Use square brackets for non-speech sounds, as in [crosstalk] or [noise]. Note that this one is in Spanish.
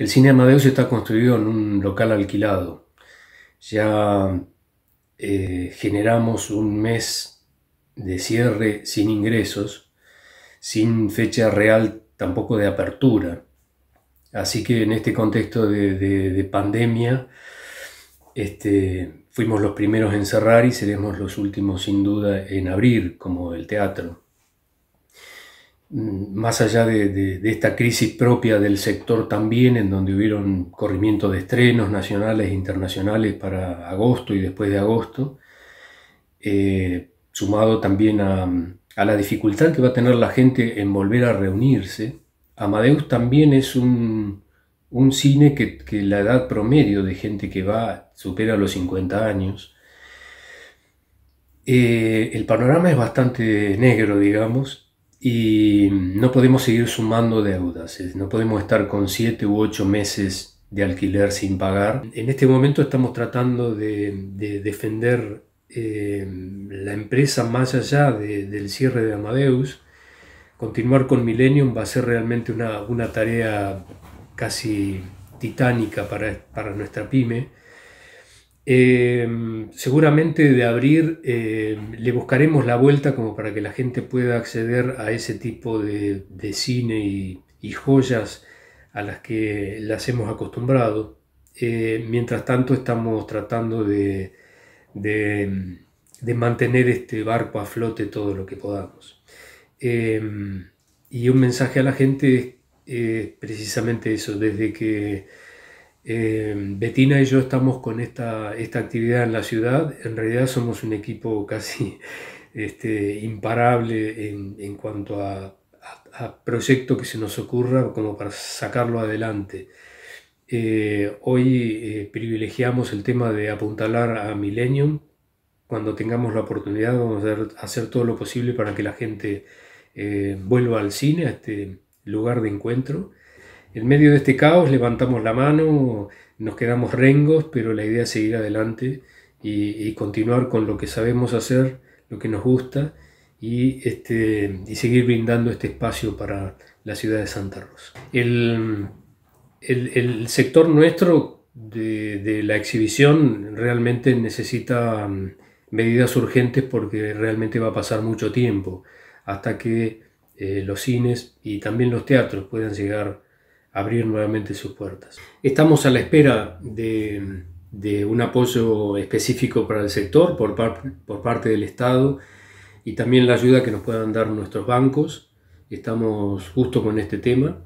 El cine Amadeus está construido en un local alquilado. Ya eh, generamos un mes de cierre sin ingresos, sin fecha real tampoco de apertura. Así que en este contexto de, pandemia, este, fuimos los primeros en cerrar y seremos los últimos sin duda en abrir, como el teatro. Mm, más allá de, esta crisis propia del sector también, en donde hubieron corrimiento de estrenos nacionales e internacionales para agosto y después de agosto, eh, sumado también a, la dificultad que va a tener la gente en volver a reunirse, Amadeus también es un, cine que, la edad promedio de gente que va supera los 50 años, eh, el panorama es bastante negro, digamos, y no podemos seguir sumando deudas, no podemos estar con siete u ocho meses de alquiler sin pagar. En este momento estamos tratando de, defender eh, la empresa más allá del cierre de Amadeus. Continuar con Millennium va a ser realmente una, tarea casi titánica para nuestra pyme Em, seguramente de abrir eh, le buscaremos la vuelta como para que la gente pueda acceder a ese tipo de, cine y, joyas a las que las hemos acostumbrado. Eh, mientras tanto estamos tratando de, de, mantener este barco a flote todo lo que podamos. Em, y un mensaje a la gente es precisamente eso, desde que eh, Betina y yo estamos con esta, actividad en la ciudad. En realidad somos un equipo casi [laughs] este, imparable en, cuanto a, a, proyecto que se nos ocurra como para sacarlo adelante. Eh, hoy eh, privilegiamos el tema de apuntalar a Millennium. Cuando tengamos la oportunidad vamos a hacer todo lo posible para que la gente vuelva al cine, a este lugar de encuentro. En medio de este caos levantamos la mano, nos quedamos rengos, pero la idea es seguir adelante y, continuar con lo que sabemos hacer, lo que nos gusta y, este, seguir brindando este espacio para la ciudad de Santa Rosa. El, sector nuestro de, la exhibición realmente necesita mm, medidas urgentes porque realmente va a pasar mucho tiempo hasta que eh, los cines y también los teatros puedan llegar abrir nuevamente sus puertas. Estamos a la espera de, un apoyo específico para el sector por parte del Estado y también la ayuda que nos puedan dar nuestros bancos. Estamos justo con este tema.